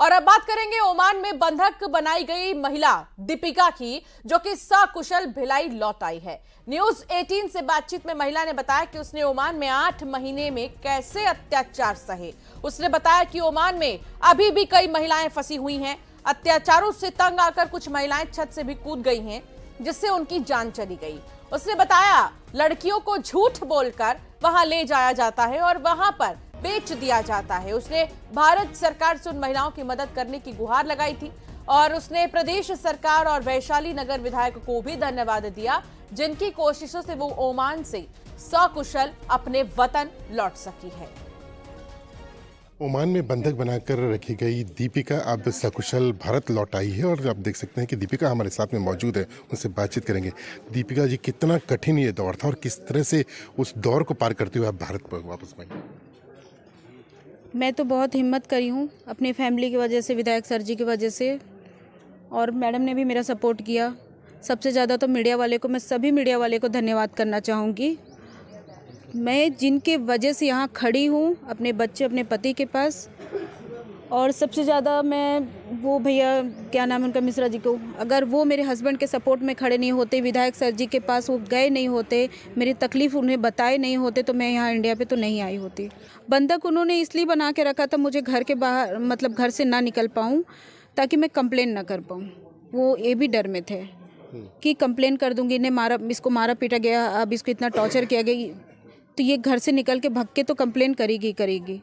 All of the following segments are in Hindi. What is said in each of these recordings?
और अब बात करेंगे ओमान में बंधक बनाई गई महिला दीपिका की जो कि सकुशल भिलाई लौट आई है न्यूज 18 से बातचीत में महिला ने बताया कि उसने ओमान में आठ महीने में कैसे अत्याचार सहे उसने बताया कि ओमान में अभी भी कई महिलाएं फंसी हुई हैं अत्याचारों से तंग आकर कुछ महिलाएं छत से भी कूद गई हैं जिससे उनकी जान चली गई उसने बताया लड़कियों को झूठ बोलकर वहां ले जाया जाता है और वहां पर बेच दिया जाता है उसने भारत सरकार से उन महिलाओं की मदद करने की गुहार लगाई थी और उसने प्रदेश सरकार और वैशाली नगर विधायक को भी धन्यवाद दिया जिनकी कोशिशों से वो ओमान से सकुशल अपने वतन लौट सकी है ओमान में बंधक बनाकर रखी गई दीपिका अब सकुशल भारत लौट आई है और आप देख सकते हैं कि दीपिका हमारे साथ में मौजूद है उनसे बातचीत करेंगे दीपिका जी कितना कठिन ये दौर था और किस तरह से उस दौर को पार करते हुए आप भारत पर वापस आई मैं तो बहुत हिम्मत करी हूँ अपनी फैमिली की वजह से विधायक सर जी की वजह से और मैडम ने भी मेरा सपोर्ट किया सबसे ज़्यादा तो मीडिया वाले को मैं सभी मीडिया वाले को धन्यवाद करना चाहूँगी मैं जिनके वजह से यहाँ खड़ी हूँ अपने बच्चे अपने पति के पास और सबसे ज़्यादा मैं वो भैया क्या नाम है उनका मिश्रा जी को अगर वो मेरे हस्बैंड के सपोर्ट में खड़े नहीं होते विधायक सर जी के पास वो गए नहीं होते मेरी तकलीफ़ उन्हें बताए नहीं होते तो मैं यहाँ इंडिया पे तो नहीं आई होती बंधक उन्होंने इसलिए बना के रखा था मुझे घर के बाहर मतलब घर से ना निकल पाऊँ ताकि मैं कंप्लेन ना कर पाऊँ वो ये भी डर में थे कि कंप्लेन कर दूंगी इन्हें मारा इसको मारा पीटा गया अब इसको इतना टॉर्चर किया गया तो ये घर से निकल के भग के तो कंप्लेन करेगी करेगी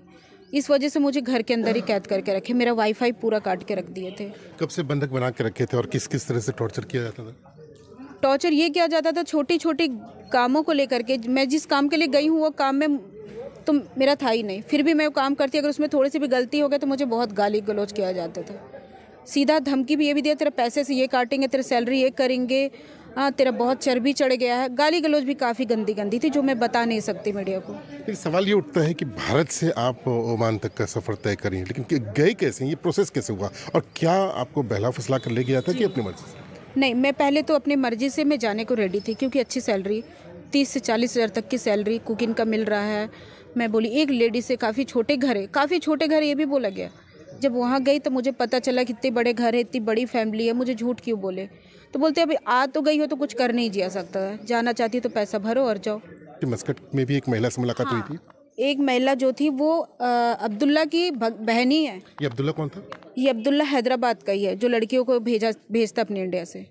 इस वजह से मुझे घर के अंदर ही कैद करके रखे मेरा वाईफाई पूरा काट के रख दिए थे कब से बंधक बना के रखे थे और किस किस तरह से टॉर्चर किया जाता था टॉर्चर ये किया जाता था छोटी छोटी कामों को लेकर के मैं जिस काम के लिए गई हूँ वो काम में तो मेरा था ही नहीं फिर भी मैं काम करती अगर उसमें थोड़ी सी भी गलती हो गई तो मुझे बहुत गाली गलौज किया जाता था सीधा धमकी भी ये भी दिया तेरे पैसे से ये काटेंगे तेरे सैलरी ये करेंगे हाँ तेरा बहुत चर्बी चढ़ गया है गाली गलौज भी काफ़ी गंदी गंदी थी जो मैं बता नहीं सकती मीडिया को फिर सवाल ये उठता है कि भारत से आप ओमान तक का सफ़र तय करिए लेकिन गए कैसे ये प्रोसेस कैसे हुआ और क्या आपको बहला फसला कर ले गया था कि अपनी मर्जी से नहीं मैं पहले तो अपनी मर्जी से मैं जाने को रेडी थी क्योंकि अच्छी सैलरी तीस से चालीस हज़ार तक की सैलरी कुकिंग का मिल रहा है मैं बोली एक लेडी से काफ़ी छोटे घर है काफ़ी छोटे घर ये भी बोला गया जब वहाँ गई तो मुझे पता चला कि इतने बड़े घर है इतनी बड़ी फैमिली है मुझे झूठ क्यों बोले तो बोलते अभी आ तो गई हो तो कुछ कर नहीं जा सकता है जाना चाहती तो पैसा भरो और जाओ मस्कट में भी एक महिला से मुलाकात हुई हाँ। थी एक महिला जो थी वो अब्दुल्ला की बहनी है ये अब्दुल्ला कौन था ये अब्दुल्ला हैदराबाद का ही है जो लड़कियों को भेजा भेजता अपने इंडिया से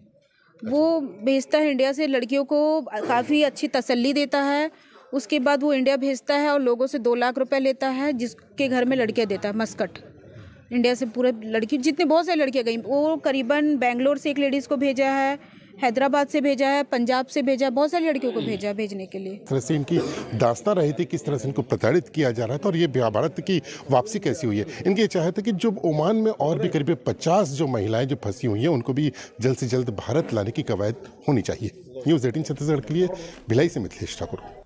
वो भेजता है इंडिया से लड़कियों को काफ़ी अच्छी तसल्ली देता है उसके बाद वो इंडिया भेजता है और लोगों से दो लाख रुपए लेता है जिसके घर में लड़कियाँ देता है मस्कट इंडिया से पूरे लड़की जितने बहुत सारी लड़कियाँ गई वो करीबन बेंगलोर से एक लेडीज़ को भेजा है हैदराबाद से भेजा है पंजाब से भेजा है बहुत सारी लड़कियों को भेजा है भेजने के लिए तरह से इनकी दास्ता रही थी किस तरह से इनको प्रताड़ित किया जा रहा था और ये भारत की वापसी कैसी हुई है इनकी चाह थे कि जो ओमान में और भी करीब पचास जो महिलाएं जो फंसी हुई हैं उनको भी जल्द से जल्द भारत लाने की कवायद होनी चाहिए न्यूज़ एटीन छत्तीसगढ़ के लिए भिलाई से मिथिलेश ठाकुर